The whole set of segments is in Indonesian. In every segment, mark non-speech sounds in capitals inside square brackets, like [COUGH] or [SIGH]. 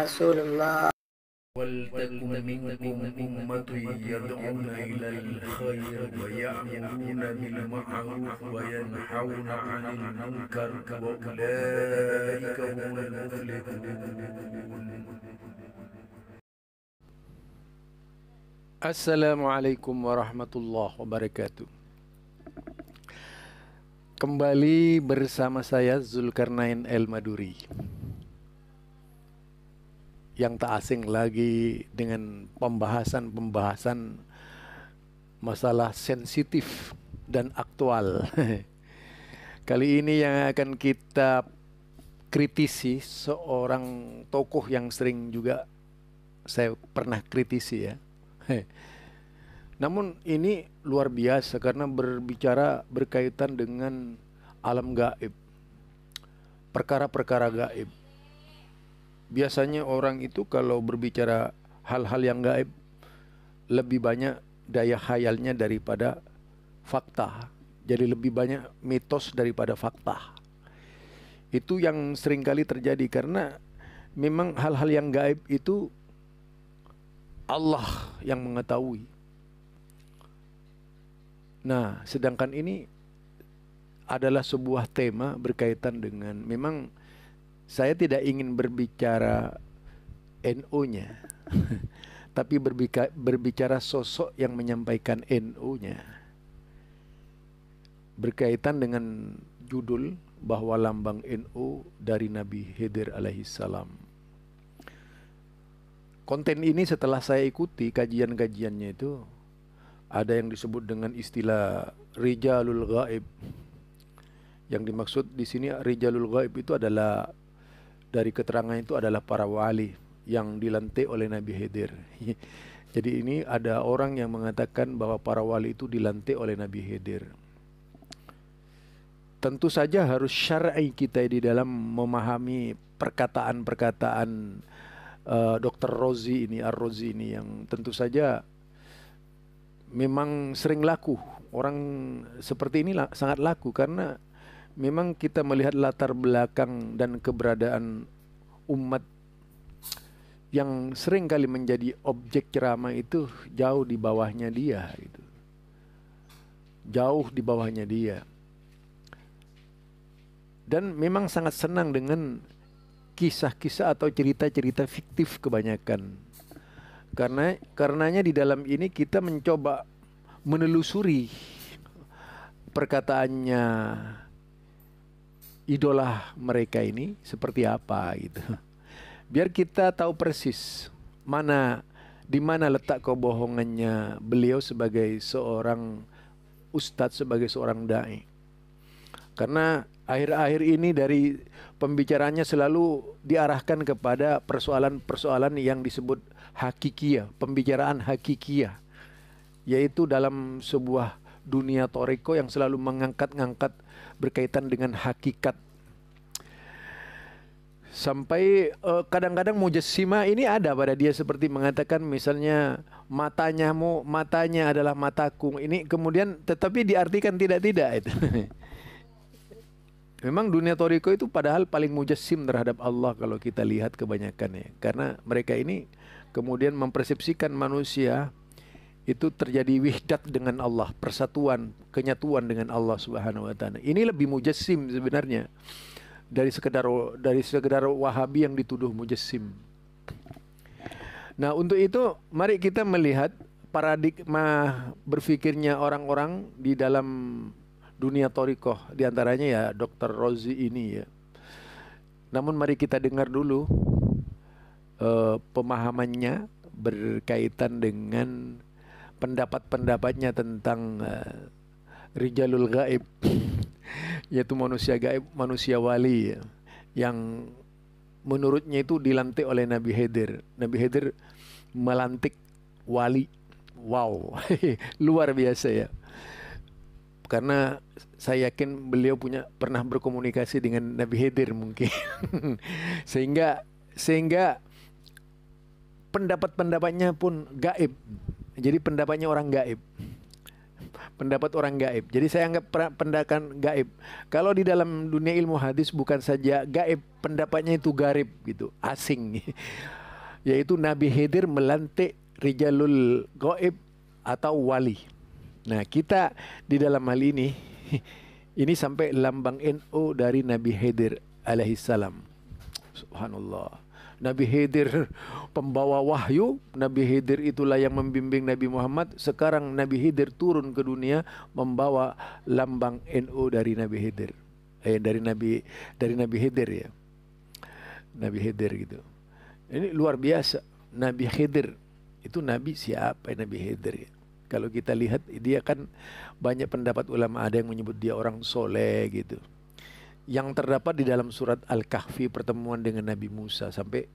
رسول الله Assalamualaikum warahmatullahi wabarakatuh Kembali bersama saya Zulkarnain El Maduri yang tak asing lagi dengan pembahasan-pembahasan masalah sensitif dan aktual. [LAUGHS] Kali ini yang akan kita kritisi seorang tokoh yang sering juga saya pernah kritisi ya. [LAUGHS] Namun ini luar biasa karena berbicara berkaitan dengan alam gaib. Perkara-perkara gaib biasanya orang itu kalau berbicara hal-hal yang gaib lebih banyak daya hayalnya daripada fakta. Jadi lebih banyak mitos daripada fakta. Itu yang seringkali terjadi karena memang hal-hal yang gaib itu Allah yang mengetahui. Nah, sedangkan ini adalah sebuah tema berkaitan dengan memang saya tidak ingin berbicara NU-nya, [LAUGHS] tapi berbicara, berbicara sosok yang menyampaikan NU-nya. Berkaitan dengan judul bahwa lambang NU dari Nabi Khidir alaihi salam. Konten ini setelah saya ikuti kajian-kajiannya itu ada yang disebut dengan istilah rijalul gaib. Yang dimaksud di sini rijalul gaib itu adalah dari keterangan itu adalah para wali yang dilantik oleh Nabi Khidir. [LAUGHS] Jadi ini ada orang yang mengatakan bahwa para wali itu dilantik oleh Nabi Khidir. Tentu saja harus syar'i kita di dalam memahami perkataan-perkataan uh, eh, Dr. Rozi ini, Ar-Rozi ini yang tentu saja memang sering laku. Orang seperti ini sangat laku karena memang kita melihat latar belakang dan keberadaan umat yang sering kali menjadi objek ceramah itu jauh di bawahnya dia itu Jauh di bawahnya dia. Dan memang sangat senang dengan kisah-kisah atau cerita-cerita fiktif kebanyakan. Karena karenanya di dalam ini kita mencoba menelusuri perkataannya, idola mereka ini seperti apa gitu. Biar kita tahu persis mana di mana letak kebohongannya beliau sebagai seorang ustadz sebagai seorang dai. Karena akhir-akhir ini dari pembicaranya selalu diarahkan kepada persoalan-persoalan yang disebut hakikiyah, pembicaraan hakikiyah, yaitu dalam sebuah dunia toriko yang selalu mengangkat-ngangkat berkaitan dengan hakikat sampai uh, kadang-kadang mujassima ini ada pada dia seperti mengatakan misalnya matanya mu matanya adalah mataku ini kemudian tetapi diartikan tidak tidak itu [LAUGHS] Memang dunia toriko itu padahal paling mujassim terhadap Allah kalau kita lihat kebanyakan ya. Karena mereka ini kemudian mempersepsikan manusia itu terjadi wihdat dengan Allah, persatuan, kenyatuan dengan Allah Subhanahu wa taala. Ini lebih mujassim sebenarnya dari sekedar dari sekedar Wahabi yang dituduh mujassim. Nah, untuk itu mari kita melihat paradigma berpikirnya orang-orang di dalam dunia torikoh di antaranya ya Dr. Rozi ini ya. Namun mari kita dengar dulu uh, pemahamannya berkaitan dengan pendapat-pendapatnya tentang uh, rijalul gaib [CLEARS THROAT] yaitu manusia gaib, manusia wali ya, yang menurutnya itu dilantik oleh Nabi Hadir Nabi Hadir melantik wali. Wow, [LAUGHS] luar biasa ya. Karena saya yakin beliau punya pernah berkomunikasi dengan Nabi Hadir mungkin. [LAUGHS] sehingga sehingga pendapat-pendapatnya pun gaib jadi pendapatnya orang gaib pendapat orang gaib. Jadi saya anggap pendakan gaib. Kalau di dalam dunia ilmu hadis bukan saja gaib, pendapatnya itu garib gitu, asing. [LAUGHS] Yaitu Nabi Hidir melantik rijalul gaib atau wali. Nah, kita di dalam hal ini [LAUGHS] ini sampai lambang NO dari Nabi Hidir alaihissalam Subhanallah. Nabi Khidir pembawa wahyu, Nabi Khidir itulah yang membimbing Nabi Muhammad. Sekarang Nabi Khidir turun ke dunia membawa lambang NU dari Nabi Khidir. Eh dari Nabi dari Nabi Khidir ya. Nabi Khidir gitu. Ini luar biasa. Nabi Khidir itu nabi siapa ya Nabi Khidir ya? Kalau kita lihat dia kan banyak pendapat ulama ada yang menyebut dia orang soleh gitu yang terdapat di dalam surat Al-Kahfi pertemuan dengan Nabi Musa sampai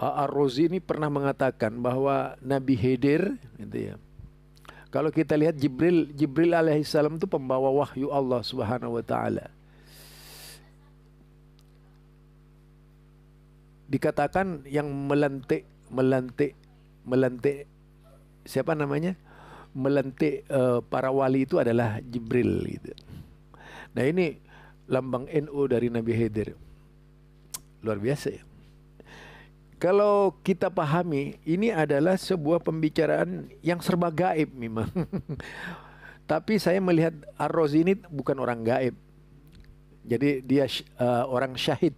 uh, Ar-Razi ini pernah mengatakan bahwa Nabi Hidir gitu ya. Kalau kita lihat Jibril Jibril alaihissalam itu pembawa wahyu Allah Subhanahu wa taala. Dikatakan yang melantik melantik melantik siapa namanya? melantik uh, para wali itu adalah Jibril gitu. Nah ini lambang NU dari Nabi Haidir. Luar biasa ya. Kalau kita pahami, ini adalah sebuah pembicaraan yang serba gaib memang. [LAUGHS] Tapi saya melihat Ar-Razi ini bukan orang gaib. Jadi dia uh, orang syahid.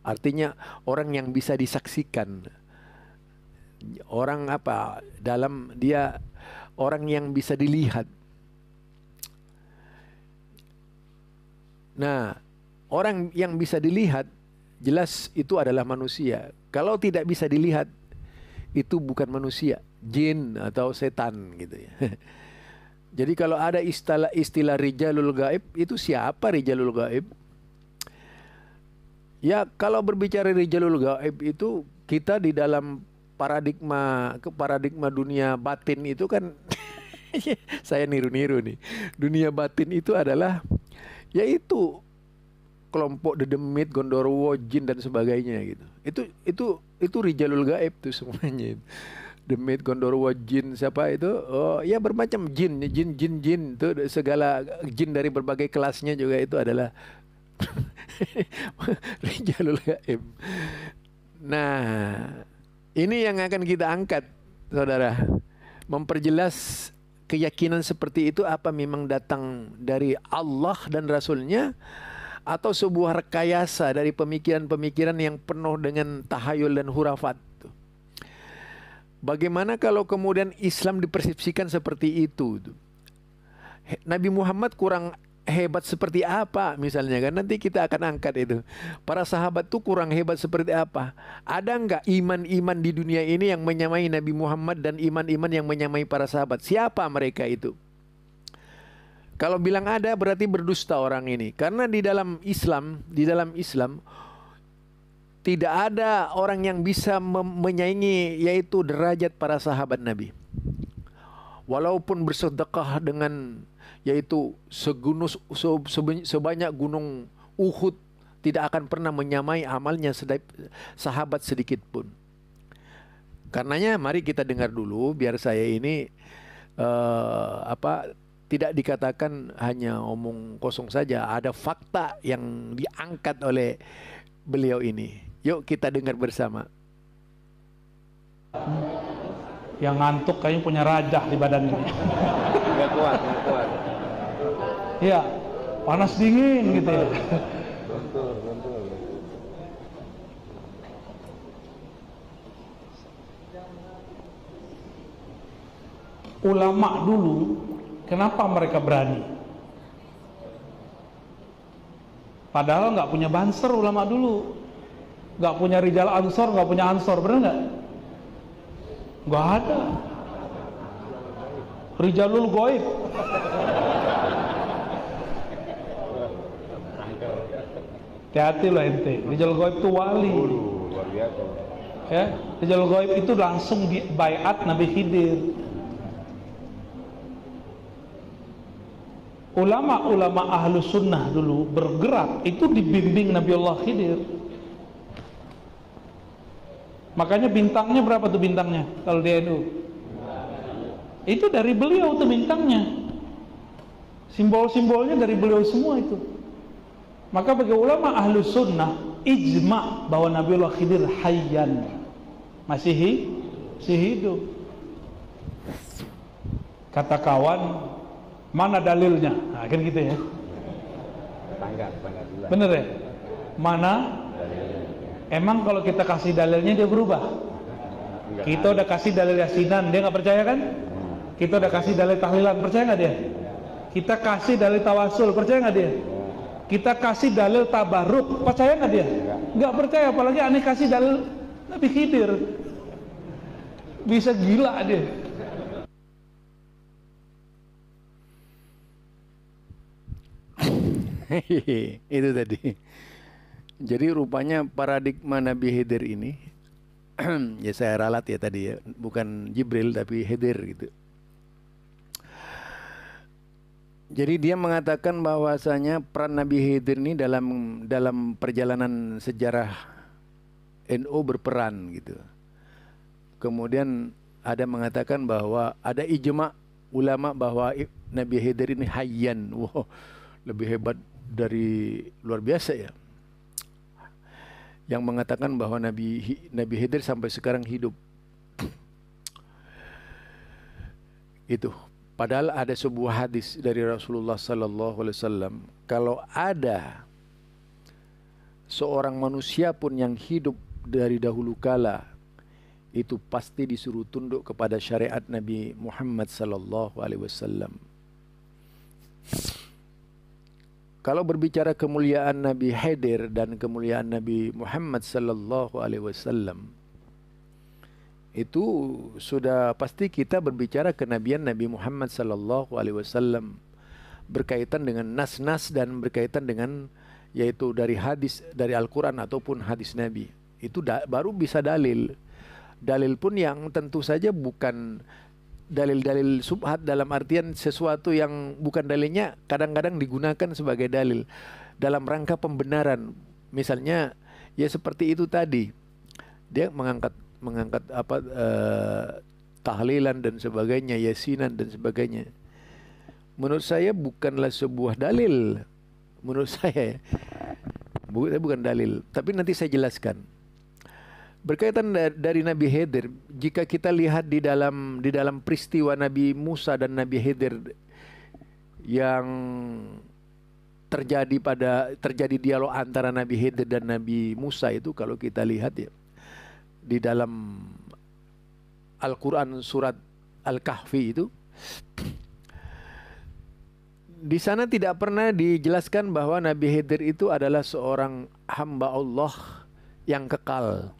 Artinya orang yang bisa disaksikan. Orang apa? Dalam dia orang yang bisa dilihat Nah, orang yang bisa dilihat jelas itu adalah manusia. Kalau tidak bisa dilihat itu bukan manusia, jin atau setan gitu ya. [LAUGHS] Jadi kalau ada istilah istilah rijalul gaib itu siapa rijalul gaib? Ya, kalau berbicara rijalul gaib itu kita di dalam paradigma ke paradigma dunia batin itu kan [LAUGHS] saya niru-niru nih. Dunia batin itu adalah yaitu kelompok dedemit gondorwo jin dan sebagainya gitu itu itu itu rijalul gaib tuh semuanya demit gondorwo jin siapa itu oh ya bermacam jin jin jin jin itu segala jin dari berbagai kelasnya juga itu adalah [LAUGHS] rijalul gaib nah ini yang akan kita angkat saudara memperjelas keyakinan seperti itu apa memang datang dari Allah dan Rasulnya atau sebuah rekayasa dari pemikiran-pemikiran yang penuh dengan tahayul dan hurafat. Bagaimana kalau kemudian Islam dipersepsikan seperti itu? Nabi Muhammad kurang hebat seperti apa misalnya kan nanti kita akan angkat itu para sahabat tuh kurang hebat seperti apa ada nggak iman-iman di dunia ini yang menyamai Nabi Muhammad dan iman-iman yang menyamai para sahabat siapa mereka itu kalau bilang ada berarti berdusta orang ini karena di dalam Islam di dalam Islam tidak ada orang yang bisa menyaingi yaitu derajat para sahabat Nabi walaupun bersedekah dengan yaitu segunus sebanyak gunung Uhud tidak akan pernah menyamai amalnya sahabat sedikit pun. Karenanya mari kita dengar dulu biar saya ini uh, apa tidak dikatakan hanya omong kosong saja, ada fakta yang diangkat oleh beliau ini. Yuk kita dengar bersama. Yang ngantuk kayaknya punya rajah di badannya. Gak kuat, gak kuat ya panas dingin gitu ya ulama dulu kenapa mereka berani padahal nggak punya banser ulama dulu nggak punya rijal ansor nggak punya ansor benar nggak nggak ada rijalul goib hati-hati loh ente rijal goib itu wali ya rijal goib itu langsung bayat Nabi Khidir ulama-ulama ahlu sunnah dulu bergerak itu dibimbing Nabi Allah Khidir makanya bintangnya berapa tuh bintangnya kalau di NU itu dari beliau tuh bintangnya simbol-simbolnya dari beliau semua itu maka bagi ulama ahlu sunnah ijma bahwa Nabi Allah Khidir hayyan masih hidup. Kata kawan, mana dalilnya? Nah, kan gitu ya. Bener ya? Mana? Emang kalau kita kasih dalilnya dia berubah? Kita udah kasih dalil yasinan, dia nggak percaya kan? Hmm. Kita udah kasih dalil tahlilan, percaya nggak dia? Iya. Kita kasih dalil tawasul, percaya nggak dia? kita kasih dalil tabaruk percaya nggak dia iya. nggak percaya apalagi aneh kasih dalil Nabi Khidir bisa gila dia [LAUGHS] itu tadi jadi rupanya paradigma Nabi Khidir ini [CLEARS THROAT] ya saya ralat ya tadi ya bukan Jibril tapi Khidir gitu Jadi dia mengatakan bahwasanya peran Nabi Khidir ini dalam dalam perjalanan sejarah NU berperan gitu. Kemudian ada mengatakan bahwa ada ijma ulama bahwa Nabi Khidir ini hayyan. Wow, lebih hebat dari luar biasa ya. Yang mengatakan bahwa Nabi Nabi Khidir sampai sekarang hidup. Itu Padahal ada sebuah hadis dari Rasulullah Sallallahu Alaihi Wasallam, kalau ada seorang manusia pun yang hidup dari dahulu kala itu pasti disuruh tunduk kepada syariat Nabi Muhammad sallallahu alaihi wasallam. Kalau berbicara kemuliaan Nabi Khidir dan kemuliaan Nabi Muhammad sallallahu alaihi wasallam, itu sudah pasti kita berbicara kenabian Nabi Muhammad sallallahu alaihi wasallam berkaitan dengan nas-nas dan berkaitan dengan yaitu dari hadis dari Al-Qur'an ataupun hadis Nabi. Itu da baru bisa dalil. Dalil pun yang tentu saja bukan dalil-dalil subhat dalam artian sesuatu yang bukan dalilnya kadang-kadang digunakan sebagai dalil dalam rangka pembenaran. Misalnya ya seperti itu tadi. Dia mengangkat mengangkat apa uh, tahlilan dan sebagainya, yasinan dan sebagainya. Menurut saya bukanlah sebuah dalil. Menurut [LAUGHS] saya ya. bukan eh, bukan dalil, tapi nanti saya jelaskan. Berkaitan dari Nabi Khidir, jika kita lihat di dalam di dalam peristiwa Nabi Musa dan Nabi Khidir yang terjadi pada terjadi dialog antara Nabi Khidir dan Nabi Musa itu kalau kita lihat ya di dalam Al-Quran surat Al-Kahfi itu di sana tidak pernah dijelaskan bahwa Nabi Khidir itu adalah seorang hamba Allah yang kekal.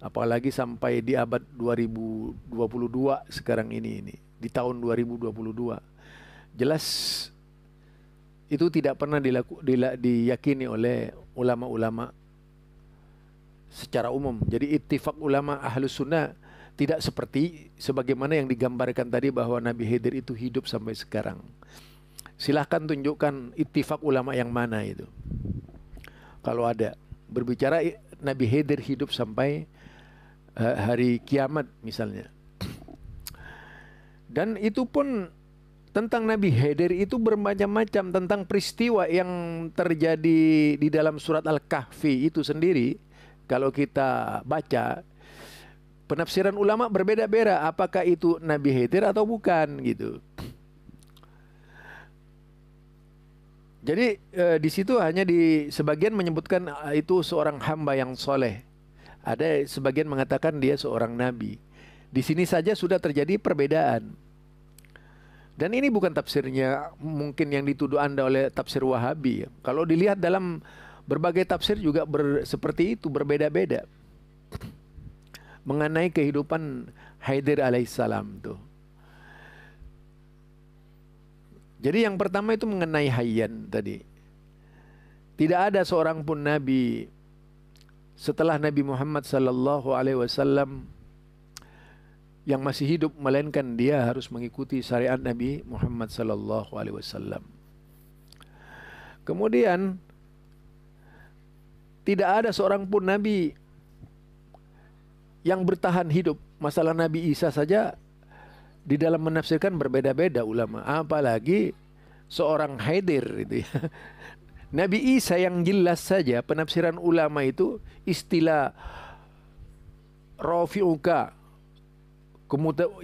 Apalagi sampai di abad 2022 sekarang ini ini, di tahun 2022. Jelas itu tidak pernah dilaku, dilak, diyakini oleh ulama-ulama secara umum. Jadi ittifak ulama ahlu sunnah tidak seperti sebagaimana yang digambarkan tadi bahwa Nabi Khidir itu hidup sampai sekarang. Silahkan tunjukkan ittifak ulama yang mana itu. Kalau ada berbicara Nabi Khidir hidup sampai eh, hari kiamat misalnya. Dan itu pun tentang Nabi Khidir itu bermacam-macam tentang peristiwa yang terjadi di dalam surat Al-Kahfi itu sendiri kalau kita baca penafsiran ulama berbeda-beda apakah itu Nabi Khidir atau bukan gitu. Jadi e, di situ hanya di sebagian menyebutkan eh, itu seorang hamba yang soleh. Ada sebagian mengatakan dia seorang nabi. Di sini saja sudah terjadi perbedaan. Dan ini bukan tafsirnya mungkin yang dituduh anda oleh tafsir Wahabi. Kalau dilihat dalam Berbagai tafsir juga ber, seperti itu berbeda-beda mengenai kehidupan Haidir alaihissalam tuh. Jadi yang pertama itu mengenai Hayyan tadi. Tidak ada seorang pun nabi setelah Nabi Muhammad sallallahu alaihi wasallam yang masih hidup melainkan dia harus mengikuti syariat Nabi Muhammad sallallahu alaihi wasallam. Kemudian tidak ada seorang pun nabi yang bertahan hidup. Masalah Nabi Isa saja di dalam menafsirkan berbeda-beda ulama, apalagi seorang Haidir itu ya. [LAUGHS] Nabi Isa yang jelas saja penafsiran ulama itu istilah rafi'uka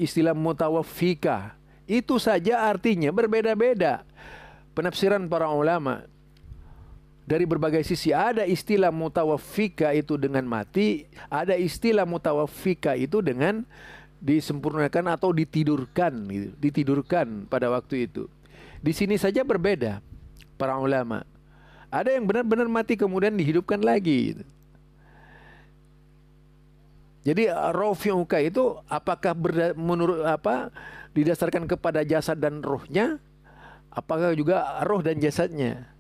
istilah mutawafika itu saja artinya berbeda-beda penafsiran para ulama dari berbagai sisi ada istilah mutawafika itu dengan mati, ada istilah mutawafika itu dengan disempurnakan atau ditidurkan gitu, ditidurkan pada waktu itu. Di sini saja berbeda para ulama. Ada yang benar-benar mati kemudian dihidupkan lagi. Gitu. Jadi rofiuka itu apakah berda, menurut apa didasarkan kepada jasad dan rohnya? Apakah juga roh dan jasadnya?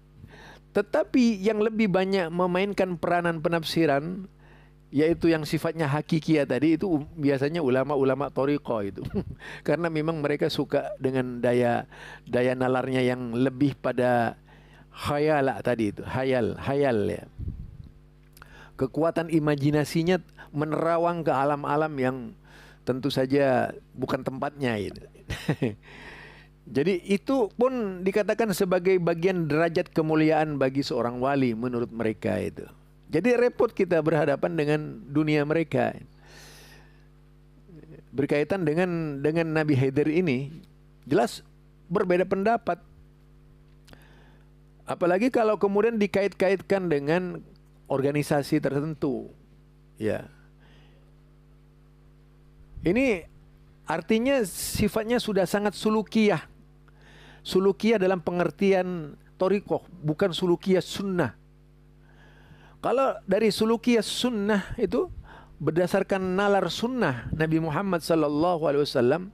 Tetapi yang lebih banyak memainkan peranan penafsiran yaitu yang sifatnya hakikiah ya tadi itu biasanya ulama-ulama toriko itu [LAUGHS] karena memang mereka suka dengan daya daya nalarnya yang lebih pada lah tadi itu khayal khayal ya kekuatan imajinasinya menerawang ke alam-alam yang tentu saja bukan tempatnya itu [LAUGHS] Jadi itu pun dikatakan sebagai bagian derajat kemuliaan bagi seorang wali menurut mereka itu. Jadi repot kita berhadapan dengan dunia mereka. Berkaitan dengan dengan Nabi Haidir ini jelas berbeda pendapat. Apalagi kalau kemudian dikait-kaitkan dengan organisasi tertentu. Ya. Ini artinya sifatnya sudah sangat sulukiah Sulukia dalam pengertian torikoh, bukan sulukia sunnah. Kalau dari sulukia sunnah itu berdasarkan nalar sunnah Nabi Muhammad SAW,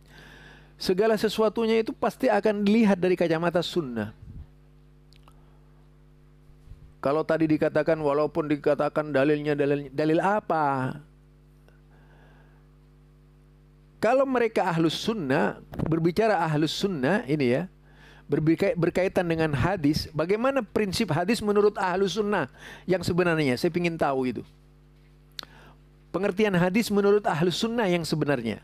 segala sesuatunya itu pasti akan dilihat dari kacamata sunnah. Kalau tadi dikatakan walaupun dikatakan dalilnya dalil dalil apa? Kalau mereka ahlus sunnah berbicara ahlus sunnah ini ya, berkaitan dengan hadis, bagaimana prinsip hadis menurut ahlu sunnah yang sebenarnya? Saya ingin tahu itu. Pengertian hadis menurut ahlu sunnah yang sebenarnya.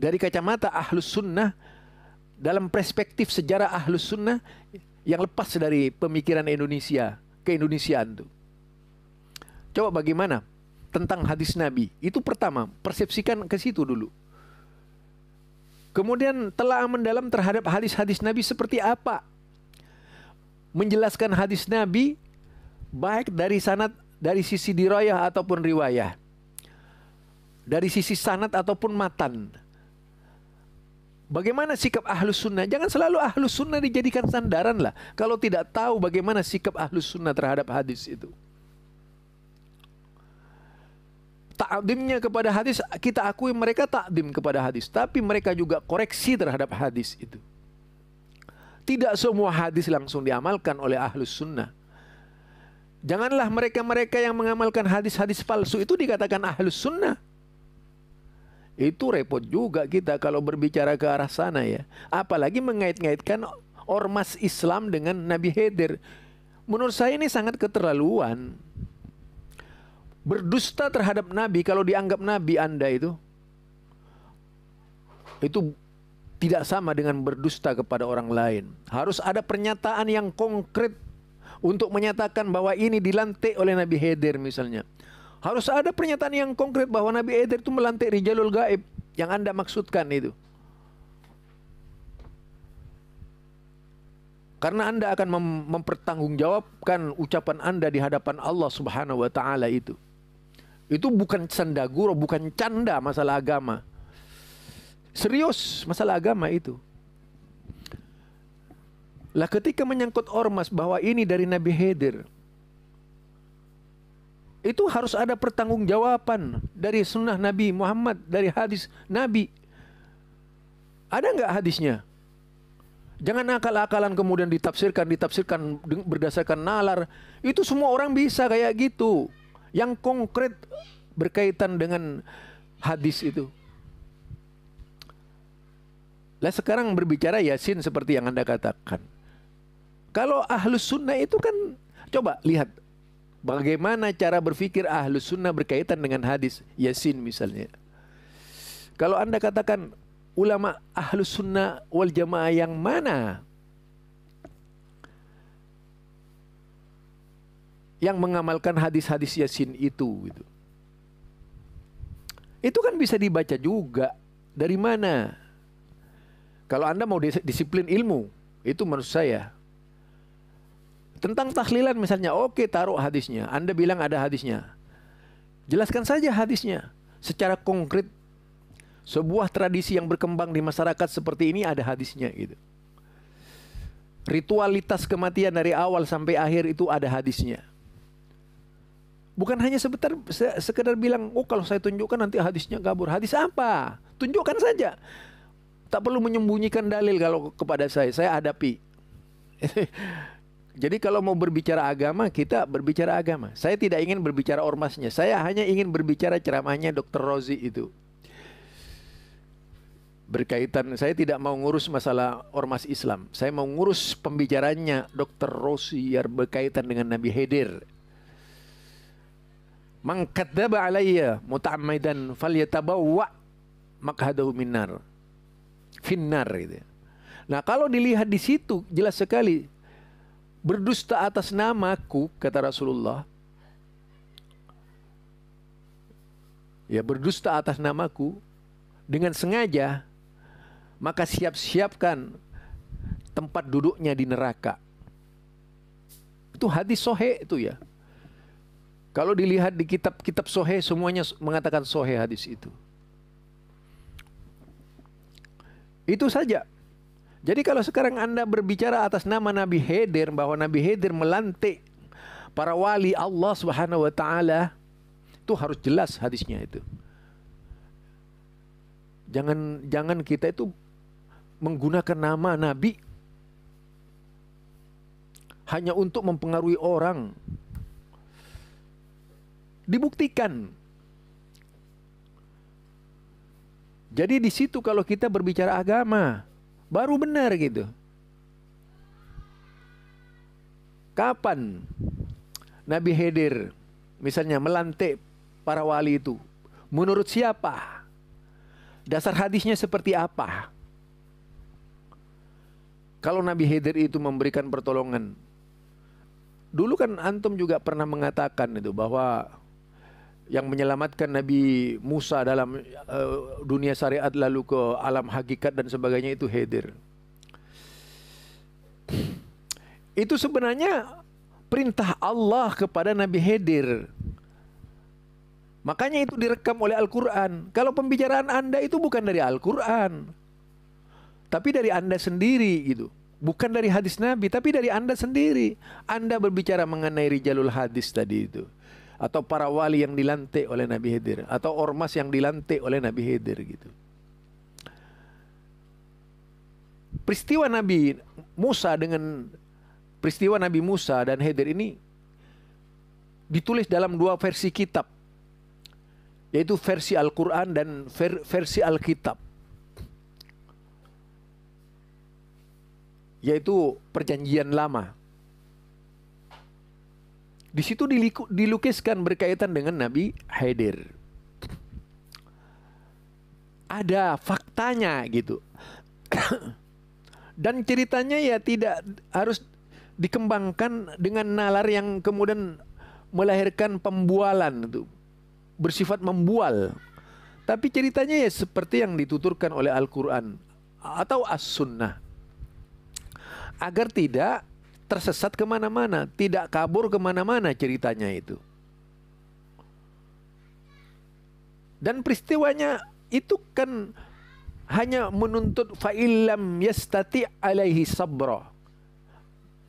Dari kacamata ahlu sunnah, dalam perspektif sejarah ahlu sunnah yang lepas dari pemikiran Indonesia, keindonesiaan itu. Coba bagaimana tentang hadis Nabi. Itu pertama, persepsikan ke situ dulu. Kemudian telah mendalam terhadap hadis-hadis Nabi seperti apa? Menjelaskan hadis Nabi baik dari sanat dari sisi diroyah ataupun riwayah. Dari sisi sanat ataupun matan. Bagaimana sikap ahlus sunnah? Jangan selalu ahlus sunnah dijadikan sandaran lah. Kalau tidak tahu bagaimana sikap ahlus sunnah terhadap hadis itu. takdimnya kepada hadis kita akui mereka takdim kepada hadis tapi mereka juga koreksi terhadap hadis itu tidak semua hadis langsung diamalkan oleh ahlus sunnah janganlah mereka-mereka yang mengamalkan hadis-hadis palsu itu dikatakan ahlus sunnah itu repot juga kita kalau berbicara ke arah sana ya apalagi mengait-ngaitkan ormas Islam dengan Nabi Heder menurut saya ini sangat keterlaluan Berdusta terhadap nabi kalau dianggap nabi Anda itu itu tidak sama dengan berdusta kepada orang lain. Harus ada pernyataan yang konkret untuk menyatakan bahwa ini dilantik oleh Nabi Heder misalnya. Harus ada pernyataan yang konkret bahwa Nabi Heder itu melantik Rijalul Gaib yang Anda maksudkan itu. Karena Anda akan mempertanggungjawabkan ucapan Anda di hadapan Allah Subhanahu wa taala itu. Itu bukan sendaguro, bukan canda masalah agama. Serius masalah agama itu. Lah ketika menyangkut ormas bahwa ini dari Nabi hadir itu harus ada pertanggungjawaban dari sunnah Nabi Muhammad dari hadis Nabi ada nggak hadisnya jangan akal-akalan kemudian ditafsirkan ditafsirkan berdasarkan nalar itu semua orang bisa kayak gitu yang konkret berkaitan dengan hadis itu. Lah sekarang berbicara Yasin seperti yang Anda katakan. Kalau ahlus sunnah itu kan coba lihat bagaimana cara berpikir ahlus sunnah berkaitan dengan hadis Yasin misalnya. Kalau Anda katakan ulama ahlus sunnah wal jamaah yang mana yang mengamalkan hadis-hadis Yasin itu gitu. Itu kan bisa dibaca juga dari mana? Kalau Anda mau disiplin ilmu, itu menurut saya tentang tahlilan misalnya, oke taruh hadisnya. Anda bilang ada hadisnya. Jelaskan saja hadisnya secara konkret. Sebuah tradisi yang berkembang di masyarakat seperti ini ada hadisnya gitu. Ritualitas kematian dari awal sampai akhir itu ada hadisnya. Bukan hanya sebentar se sekedar bilang, "Oh, kalau saya tunjukkan nanti hadisnya kabur." Hadis apa? Tunjukkan saja. Tak perlu menyembunyikan dalil kalau kepada saya. Saya hadapi. [LAUGHS] Jadi kalau mau berbicara agama, kita berbicara agama. Saya tidak ingin berbicara ormasnya. Saya hanya ingin berbicara ceramahnya Dr. Rozi itu. Berkaitan, saya tidak mau ngurus masalah ormas Islam. Saya mau ngurus pembicaranya Dr. Rozi yang berkaitan dengan Nabi Hedir. Man alaiya, alayya muta'ammidan falyatabawwa makhadahu minnar. Finnar gitu. Ya. Nah, kalau dilihat di situ jelas sekali berdusta atas namaku kata Rasulullah. Ya, berdusta atas namaku dengan sengaja maka siap-siapkan tempat duduknya di neraka. Itu hadis sohe itu ya. Kalau dilihat di kitab-kitab sohe semuanya mengatakan sohe hadis itu. Itu saja. Jadi kalau sekarang Anda berbicara atas nama Nabi Heder, bahwa Nabi Heder melantik para wali Allah Subhanahu wa taala itu harus jelas hadisnya itu. Jangan jangan kita itu menggunakan nama nabi hanya untuk mempengaruhi orang dibuktikan. Jadi di situ kalau kita berbicara agama baru benar gitu. Kapan Nabi Hadir misalnya melantik para wali itu? Menurut siapa? Dasar hadisnya seperti apa? Kalau Nabi Hadir itu memberikan pertolongan Dulu kan antum juga pernah mengatakan itu bahwa yang menyelamatkan Nabi Musa dalam uh, dunia syariat lalu ke alam hakikat dan sebagainya itu Hadir. Itu sebenarnya perintah Allah kepada Nabi Hadir. Makanya itu direkam oleh Al-Quran. Kalau pembicaraan Anda itu bukan dari Al-Quran. Tapi dari Anda sendiri gitu. Bukan dari hadis Nabi, tapi dari Anda sendiri. Anda berbicara mengenai Rijalul Hadis tadi itu atau para wali yang dilantik oleh Nabi Khidir atau ormas yang dilantik oleh Nabi Khidir gitu. Peristiwa Nabi Musa dengan peristiwa Nabi Musa dan Khidir ini ditulis dalam dua versi kitab yaitu versi Al-Qur'an dan versi al Alkitab. Yaitu perjanjian lama di situ dilukiskan berkaitan dengan Nabi Haidir. Ada faktanya gitu. Dan ceritanya ya tidak harus dikembangkan dengan nalar yang kemudian melahirkan pembualan itu. Bersifat membual. Tapi ceritanya ya seperti yang dituturkan oleh Al-Quran atau As-Sunnah. Agar tidak tersesat kemana-mana, tidak kabur kemana-mana ceritanya itu. Dan peristiwanya itu kan hanya menuntut fa'ilam yastati alaihi sabro.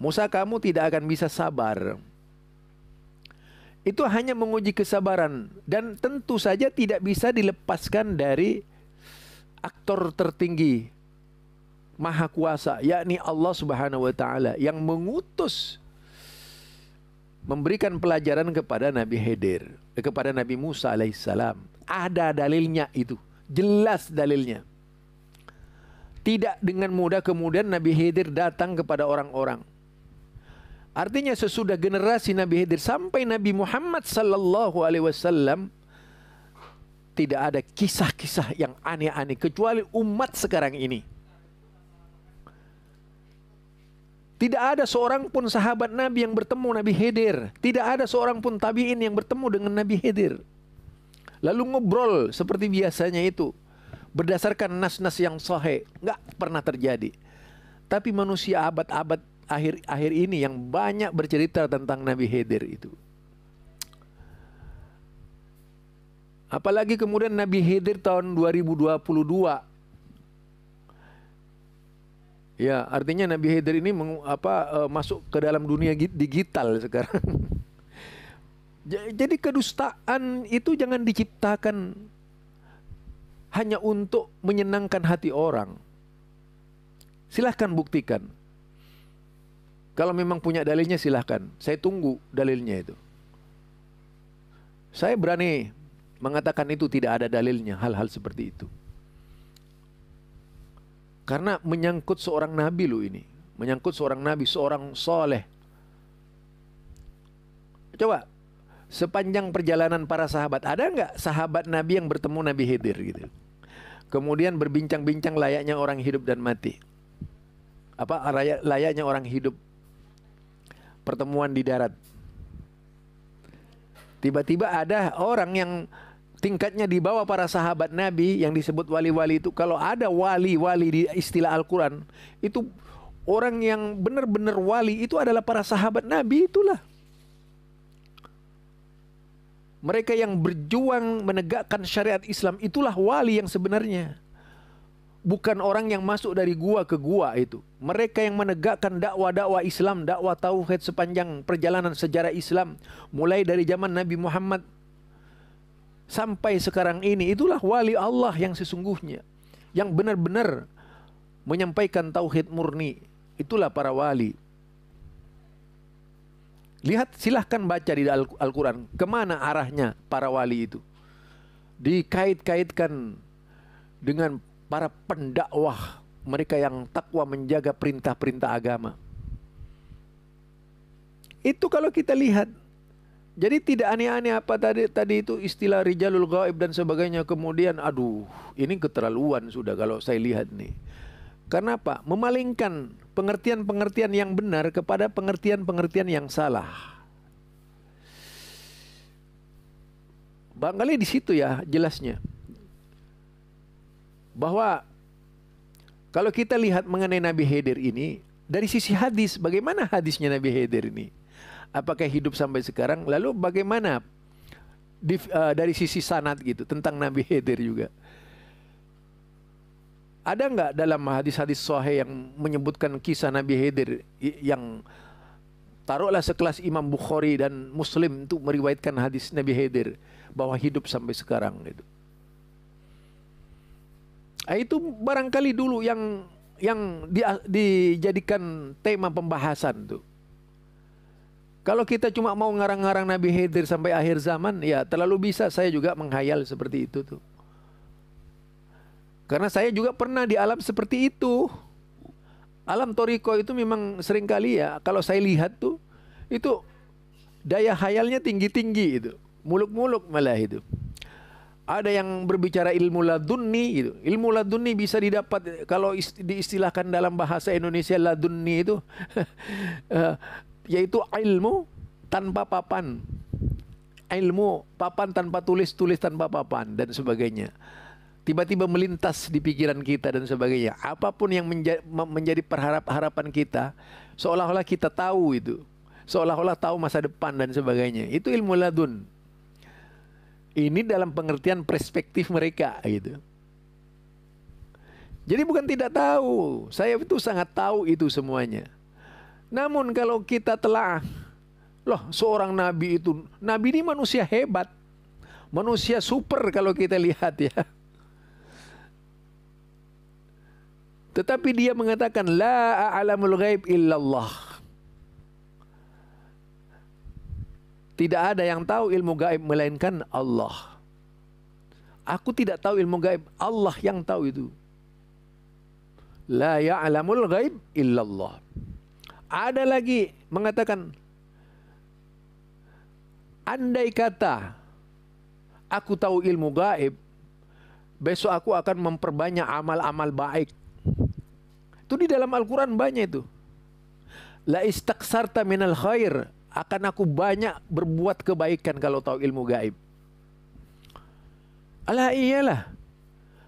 Musa kamu tidak akan bisa sabar. Itu hanya menguji kesabaran dan tentu saja tidak bisa dilepaskan dari aktor tertinggi maha kuasa yakni Allah Subhanahu wa taala yang mengutus memberikan pelajaran kepada Nabi Hidir eh, kepada Nabi Musa alaihissalam. Ada dalilnya itu, jelas dalilnya. Tidak dengan mudah kemudian Nabi Hidir datang kepada orang-orang. Artinya sesudah generasi Nabi Hidir sampai Nabi Muhammad sallallahu alaihi wasallam tidak ada kisah-kisah yang aneh-aneh kecuali umat sekarang ini. Tidak ada seorang pun sahabat Nabi yang bertemu Nabi Khidir. Tidak ada seorang pun tabi'in yang bertemu dengan Nabi Khidir. Lalu ngobrol seperti biasanya itu. Berdasarkan nas-nas yang sahih. Nggak pernah terjadi. Tapi manusia abad-abad akhir-akhir ini yang banyak bercerita tentang Nabi Khidir itu. Apalagi kemudian Nabi Khidir tahun 2022 Ya, artinya Nabi Haidar ini meng, apa eh, masuk ke dalam dunia digital sekarang. [LAUGHS] Jadi kedustaan itu jangan diciptakan hanya untuk menyenangkan hati orang. Silahkan buktikan. Kalau memang punya dalilnya silahkan. Saya tunggu dalilnya itu. Saya berani mengatakan itu tidak ada dalilnya hal-hal seperti itu. Karena menyangkut seorang nabi loh ini. Menyangkut seorang nabi, seorang soleh. Coba sepanjang perjalanan para sahabat ada nggak sahabat nabi yang bertemu nabi Khidir gitu? Kemudian berbincang-bincang layaknya orang hidup dan mati. Apa layaknya orang hidup? Pertemuan di darat. Tiba-tiba ada orang yang tingkatnya di bawah para sahabat Nabi yang disebut wali-wali itu kalau ada wali-wali di istilah Al-Qur'an itu orang yang benar-benar wali itu adalah para sahabat Nabi itulah mereka yang berjuang menegakkan syariat Islam itulah wali yang sebenarnya bukan orang yang masuk dari gua ke gua itu mereka yang menegakkan dakwah-dakwah Islam dakwah tauhid sepanjang perjalanan sejarah Islam mulai dari zaman Nabi Muhammad sampai sekarang ini itulah wali Allah yang sesungguhnya yang benar-benar menyampaikan tauhid murni itulah para wali lihat silahkan baca di Al-Quran kemana arahnya para wali itu dikait-kaitkan dengan para pendakwah mereka yang takwa menjaga perintah-perintah agama itu kalau kita lihat jadi tidak aneh-aneh apa tadi tadi itu istilah rijalul gaib dan sebagainya. Kemudian aduh, ini keterlaluan sudah kalau saya lihat nih. Kenapa Memalingkan pengertian-pengertian yang benar kepada pengertian-pengertian yang salah. Bangkali di situ ya jelasnya. Bahwa kalau kita lihat mengenai Nabi Hedir ini dari sisi hadis, bagaimana hadisnya Nabi Hedir ini? apakah hidup sampai sekarang lalu bagaimana di, uh, eh, dari sisi sanat gitu tentang Nabi Khidir juga ada nggak dalam hadis-hadis sahih yang menyebutkan kisah Nabi Khidir yang taruhlah sekelas Imam Bukhari dan Muslim untuk meriwayatkan hadis Nabi Khidir bahwa hidup sampai sekarang gitu. Nah, itu barangkali dulu yang yang dijadikan tema pembahasan tuh. Kalau kita cuma mau ngarang-ngarang Nabi hadir sampai akhir zaman, ya terlalu bisa saya juga menghayal seperti itu tuh. Karena saya juga pernah di alam seperti itu. Alam Toriko itu memang sering kali ya, kalau saya lihat tuh, itu daya hayalnya tinggi-tinggi itu. Muluk-muluk malah itu. Ada yang berbicara ilmu laduni gitu. Ilmu laduni bisa didapat kalau diistilahkan dalam bahasa Indonesia laduni itu [LAUGHS] eh, yaitu ilmu tanpa papan. Ilmu papan tanpa tulis, tulis tanpa papan dan sebagainya. Tiba-tiba melintas di pikiran kita dan sebagainya. Apapun yang menja menjadi perharap harapan kita, seolah-olah kita tahu itu. Seolah-olah tahu masa depan dan sebagainya. Itu ilmu ladun. Ini dalam pengertian perspektif mereka gitu. Jadi bukan tidak tahu, saya itu sangat tahu itu semuanya. Namun kalau kita telah loh seorang nabi itu, nabi ini manusia hebat. Manusia super kalau kita lihat ya. Tetapi dia mengatakan la a'lamul ghaib illallah. Tidak ada yang tahu ilmu gaib melainkan Allah. Aku tidak tahu ilmu gaib, Allah yang tahu itu. La ya'lamul ghaib illallah. Ada lagi mengatakan, andai kata aku tahu ilmu gaib, besok aku akan memperbanyak amal-amal baik. Itu di dalam Al-Quran banyak itu. La istaksarta minal khair. Akan aku banyak berbuat kebaikan kalau tahu ilmu gaib. Alah iyalah.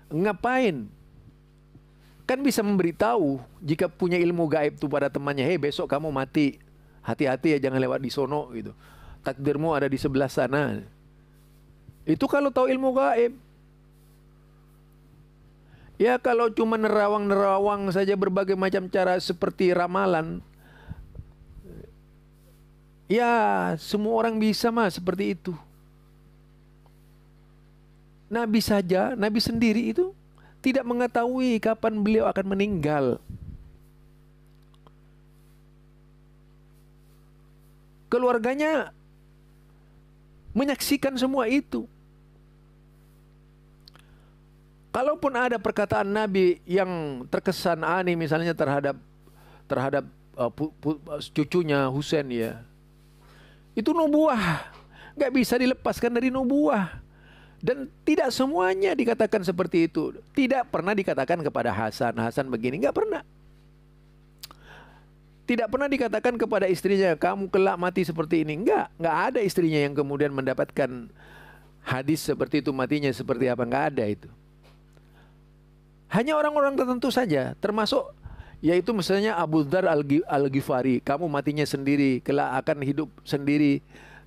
Ngapain kan bisa memberitahu jika punya ilmu gaib tuh pada temannya, "Hei, besok kamu mati. Hati-hati ya jangan lewat di sono." gitu. Takdirmu ada di sebelah sana. Itu kalau tahu ilmu gaib. Ya kalau cuma nerawang-nerawang saja berbagai macam cara seperti ramalan. Ya semua orang bisa mah seperti itu. Nabi saja, Nabi sendiri itu tidak mengetahui kapan beliau akan meninggal. Keluarganya menyaksikan semua itu. Kalaupun ada perkataan Nabi yang terkesan aneh misalnya terhadap terhadap uh, pu, pu, uh, cucunya Husain ya. Itu nubuah. Gak bisa dilepaskan dari nubuah. Dan tidak semuanya dikatakan seperti itu. Tidak pernah dikatakan kepada Hasan, Hasan begini, nggak pernah. Tidak pernah dikatakan kepada istrinya, kamu kelak mati seperti ini. Enggak, enggak ada istrinya yang kemudian mendapatkan hadis seperti itu, matinya seperti apa, enggak ada itu. Hanya orang-orang tertentu saja, termasuk yaitu misalnya Abu Dhar Al-Ghifari, kamu matinya sendiri, kelak akan hidup sendiri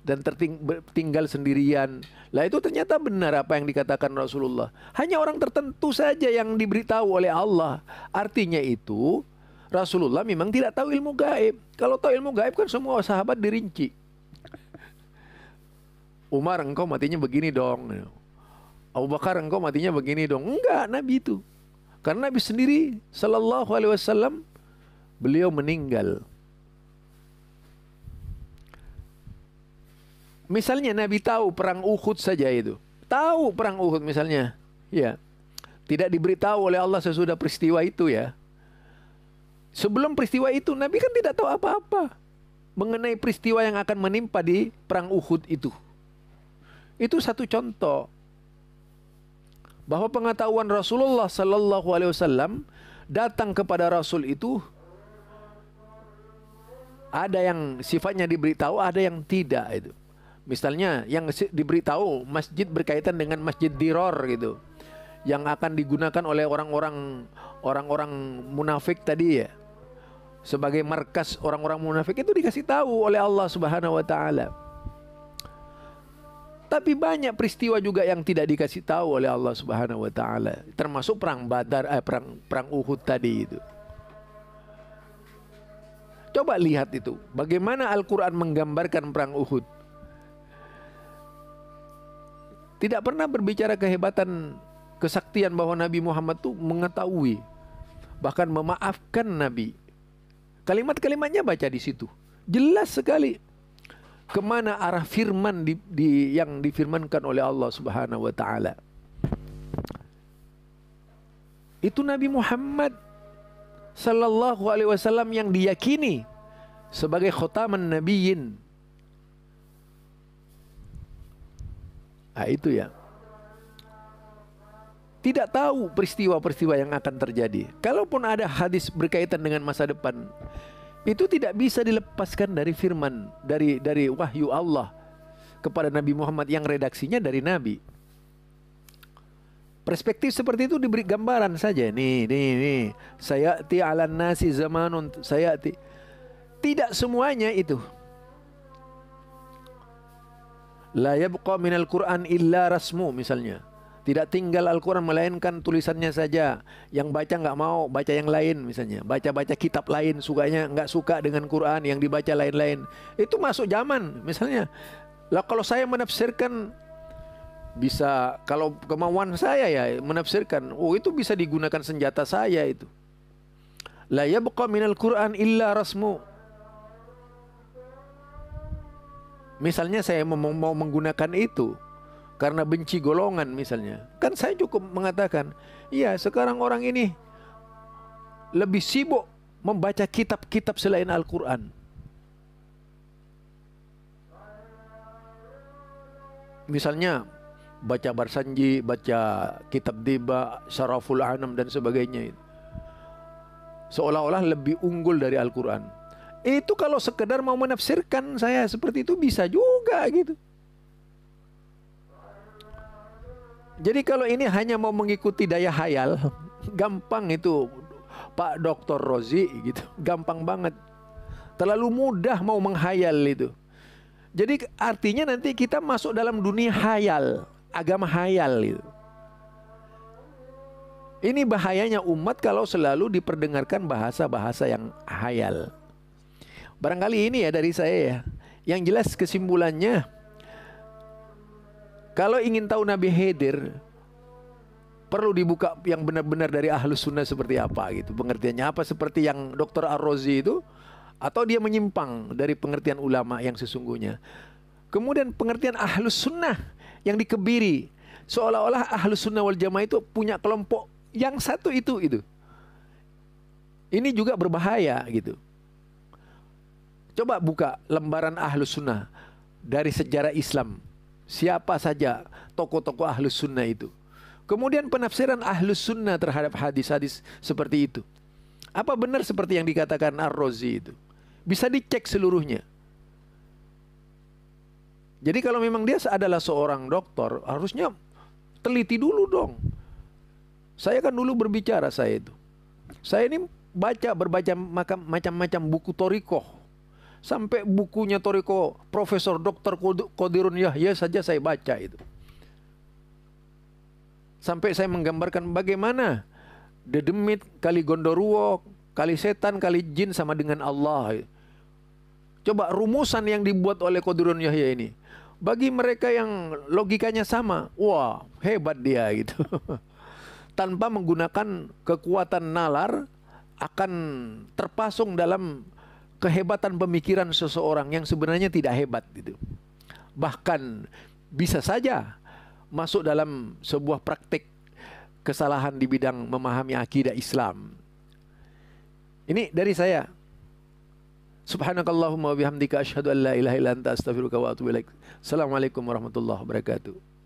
dan tertinggal sendirian. Lah itu ternyata benar apa yang dikatakan Rasulullah. Hanya orang tertentu saja yang diberitahu oleh Allah. Artinya itu Rasulullah memang tidak tahu ilmu gaib. Kalau tahu ilmu gaib kan semua sahabat dirinci. Umar engkau matinya begini dong. Abu Bakar engkau matinya begini dong. Enggak, Nabi itu. Karena Nabi sendiri sallallahu alaihi wasallam beliau meninggal Misalnya Nabi tahu perang Uhud saja itu. Tahu perang Uhud misalnya. Ya. Tidak diberitahu oleh Allah sesudah peristiwa itu ya. Sebelum peristiwa itu Nabi kan tidak tahu apa-apa mengenai peristiwa yang akan menimpa di perang Uhud itu. Itu satu contoh bahwa pengetahuan Rasulullah Sallallahu Alaihi Wasallam datang kepada Rasul itu ada yang sifatnya diberitahu, ada yang tidak itu. Misalnya yang diberitahu masjid berkaitan dengan masjid Diror gitu. Yang akan digunakan oleh orang-orang orang-orang munafik tadi ya. Sebagai markas orang-orang munafik itu dikasih tahu oleh Allah Subhanahu wa taala. Tapi banyak peristiwa juga yang tidak dikasih tahu oleh Allah Subhanahu wa taala, termasuk perang Badar eh, perang perang Uhud tadi itu. Coba lihat itu, bagaimana Al-Qur'an menggambarkan perang Uhud. Tidak pernah berbicara kehebatan kesaktian bahwa Nabi Muhammad itu mengetahui bahkan memaafkan Nabi. Kalimat-kalimatnya baca di situ. Jelas sekali kemana arah firman di, di, yang difirmankan oleh Allah Subhanahu wa taala. Itu Nabi Muhammad sallallahu alaihi wasallam yang diyakini sebagai khutaman nabiyyin Nah, itu ya. Tidak tahu peristiwa-peristiwa yang akan terjadi. Kalaupun ada hadis berkaitan dengan masa depan, itu tidak bisa dilepaskan dari firman, dari dari wahyu Allah kepada Nabi Muhammad yang redaksinya dari Nabi. Perspektif seperti itu diberi gambaran saja. Nih, nih, nih. Saya ti alan nasi zamanun saya ti. Tidak semuanya itu. La yabqa minal Qur'an illa rasmu misalnya. Tidak tinggal Al-Quran melainkan tulisannya saja. Yang baca nggak mau, baca yang lain misalnya. Baca-baca kitab lain, sukanya nggak suka dengan Quran yang dibaca lain-lain. Itu masuk zaman misalnya. Lah kalau saya menafsirkan bisa kalau kemauan saya ya menafsirkan. Oh itu bisa digunakan senjata saya itu. La yabqa minal Qur'an illa rasmu. Misalnya saya mau menggunakan itu karena benci golongan misalnya. Kan saya cukup mengatakan, "Iya, sekarang orang ini lebih sibuk membaca kitab-kitab selain Al-Qur'an." Misalnya baca Barsanji, baca kitab Diba, Syaraful Anam dan sebagainya. Seolah-olah lebih unggul dari Al-Qur'an. Itu kalau sekedar mau menafsirkan saya seperti itu bisa juga gitu. Jadi kalau ini hanya mau mengikuti daya hayal, [LAUGHS] gampang itu Pak Dr. Rozi gitu. Gampang banget. Terlalu mudah mau menghayal itu. Jadi artinya nanti kita masuk dalam dunia hayal, agama hayal itu. Ini bahayanya umat kalau selalu diperdengarkan bahasa-bahasa yang hayal. Barangkali ini ya dari saya ya. Yang jelas kesimpulannya kalau ingin tahu Nabi hadir perlu dibuka yang benar-benar dari ahlus sunnah seperti apa gitu pengertiannya apa seperti yang Dr. Arrozi itu atau dia menyimpang dari pengertian ulama yang sesungguhnya kemudian pengertian ahlus sunnah yang dikebiri seolah-olah ahlus sunnah wal jamaah itu punya kelompok yang satu itu itu ini juga berbahaya gitu Coba buka lembaran Ahlus Sunnah dari sejarah Islam. Siapa saja tokoh-tokoh Ahlus Sunnah itu. Kemudian penafsiran Ahlus Sunnah terhadap hadis-hadis seperti itu. Apa benar seperti yang dikatakan Ar-Razi itu? Bisa dicek seluruhnya. Jadi kalau memang dia adalah seorang dokter, harusnya teliti dulu dong. Saya kan dulu berbicara saya itu. Saya ini baca berbaca macam-macam buku torikoh Sampai bukunya Toriko Profesor Dr. Kodirun Yahya ya saja saya baca itu. Sampai saya menggambarkan bagaimana Dedemit, kali Gondoruo, kali setan, kali jin sama dengan Allah. Coba rumusan yang dibuat oleh Kodirun Yahya ini. Bagi mereka yang logikanya sama, wah hebat dia gitu. [LAUGHS] Tanpa menggunakan kekuatan nalar akan terpasung dalam kehebatan pemikiran seseorang yang sebenarnya tidak hebat gitu. Bahkan bisa saja masuk dalam sebuah praktik kesalahan di bidang memahami akidah Islam. Ini dari saya. Subhanakallahumma wabihamdika asyhadu an la ilaha illa anta astaghfiruka wa atubu ilaik. Assalamualaikum warahmatullahi wabarakatuh.